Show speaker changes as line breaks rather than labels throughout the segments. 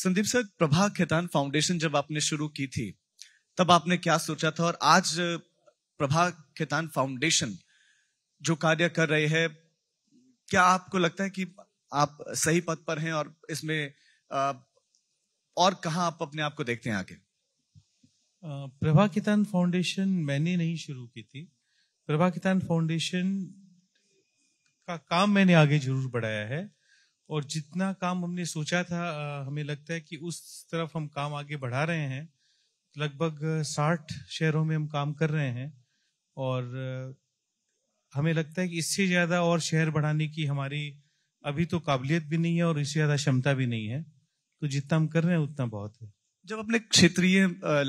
Sandeep sir Prabha Khaitan foundation जब आपने शुरू की थी तब आपने क्या सोचा था और आज प्रभा खेतान फाउंडेशन जो कार्य कर रहे हैं क्या आपको लगता है कि आप सही पद पर हैं और इसमें और कहा आप अपने आप को देखते हैं आगे
प्रभा कितान फाउंडेशन मैंने नहीं शुरू की थी प्रभा कितान फाउंडेशन का काम मैंने आगे जरूर बढ़ाया है और जितना काम हमने सोचा था हमें लगता है कि उस तरफ हम काम आगे बढ़ा रहे हैं लगभग साठ शहरों में हम काम कर रहे हैं और हमें लगता है कि इससे ज़्यादा और शहर बढ़ाने की हमारी अभी तो काबिलियत भी नहीं है और इससे ज़्यादा क्षमता भी नहीं है तो
जितना हम कर रहे हैं उतना बहुत है जब आपने क्षेत्रीय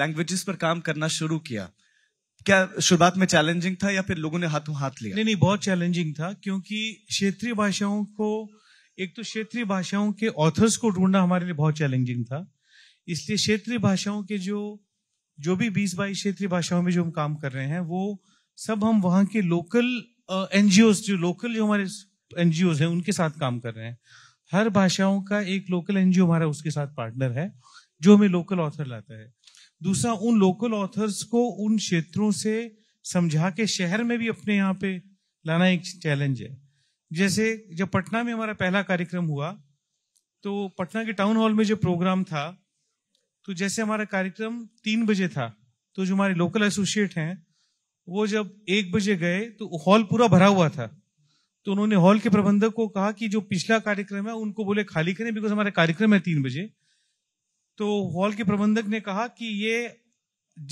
लैंग्वेजेस पर काम करना शुरू किया क्या शुरुआत में चैलेंजिंग था या फिर लोगों ने हाथों हाथ लिया नहीं नहीं बहुत चैलेंजिंग था क्योंकि
क्षेत्रीय भाषाओं को एक तो क्षेत्रीय भाषाओं के ऑथर्स को ढूंढना हमारे लिए बहुत चैलेंजिंग था इसलिए क्षेत्रीय भाषाओं के जो जो भी बीस बाईस क्षेत्रीय भाषाओं में जो हम काम कर रहे हैं वो सब हम वहाँ के लोकल एन जो लोकल जो हमारे एन हैं उनके साथ काम कर रहे हैं हर भाषाओं का एक लोकल एन हमारा उसके साथ पार्टनर है जो हमें लोकल ऑथर लाता है दूसरा उन लोकल ऑथर्स को उन क्षेत्रों से समझा के शहर में भी अपने यहाँ पे लाना एक चैलेंज है जैसे जब पटना में हमारा पहला कार्यक्रम हुआ तो पटना के टाउन हॉल में जो प्रोग्राम था तो जैसे हमारा कार्यक्रम तीन बजे था तो जो हमारे लोकल एसोसिएट हैं वो जब एक बजे गए तो हॉल पूरा भरा हुआ था तो उन्होंने हॉल के प्रबंधक को कहा कि जो पिछला कार्यक्रम है उनको बोले खाली करें बिकॉज हमारा कार्यक्रम है तीन बजे तो हॉल के प्रबंधक ने कहा कि ये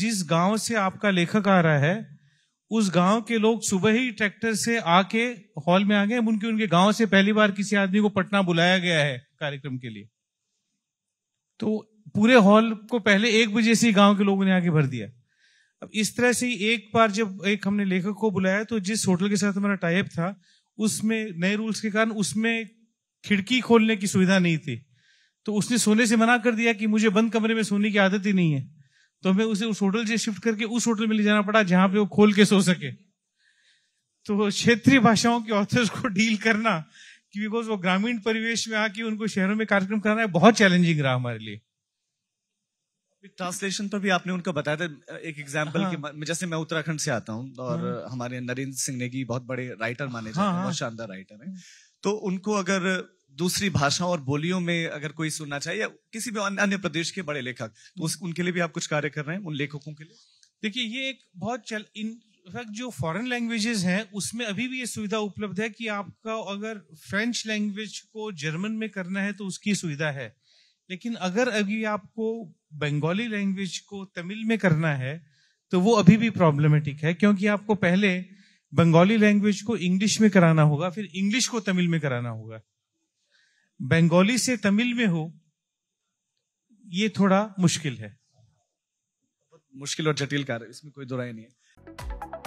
जिस गांव से आपका लेखक आ रहा है उस गांव के लोग सुबह ही ट्रैक्टर से आके हॉल में आ गए उनके उनके गांव से पहली बार किसी आदमी को पटना बुलाया गया है कार्यक्रम के लिए तो पूरे हॉल को पहले एक बजे से गांव के लोगों ने आके भर दिया अब इस तरह से एक बार जब एक हमने लेखक को बुलाया तो जिस होटल के साथ हमारा टाइप था उसमें नए रूल्स के कारण उसमें खिड़की खोलने की सुविधा नहीं थी तो उसने सोने से मना कर दिया कि मुझे बंद कमरे में सोने की आदत ही नहीं है तो हमें उसे उस होटल से शिफ्ट करके उस होटल में ले जाना पड़ा जहां पे वो खोल के सो सके तो क्षेत्रीय भाषाओं के ऑथर्स को डील करना कि बिकॉज वो ग्रामीण परिवेश में आके उनको शहरों में कार्यक्रम कराना है बहुत चैलेंजिंग रहा
हमारे लिए ट्रांसलेशन पर भी आपने उनका बताया था एक एग्जाम्पल हाँ। जैसे मैं उत्तराखंड से आता हूँ और हाँ। हमारे नरेंद्र सिंह नेगी बहुत बड़े राइटर माने हाँ, जाते हैं हाँ। बहुत शानदार राइटर हैं तो उनको अगर दूसरी भाषाओं और बोलियों में अगर कोई सुनना चाहे या किसी भी अन्य प्रदेश के बड़े लेखक तो उस, उनके लिए भी आप कुछ कार्य कर रहे हैं उन लेखकों के लिए
देखिए ये एक बहुत चल इन फैक्ट जो फॉरेन लैंग्वेजेस हैं उसमें अभी भी ये सुविधा उपलब्ध है कि आपका अगर फ्रेंच लैंग्वेज को जर्मन में करना है तो उसकी सुविधा है लेकिन अगर अभी आपको बंगाली लैंग्वेज को तमिल में करना है तो वो अभी भी प्रॉब्लमेटिक है क्योंकि आपको पहले बंगाली लैंग्वेज को इंग्लिश में कराना होगा फिर इंग्लिश को तमिल में कराना होगा बंगाली से तमिल में हो
ये थोड़ा मुश्किल है मुश्किल और जटिल कार्य इसमें कोई दुराई नहीं है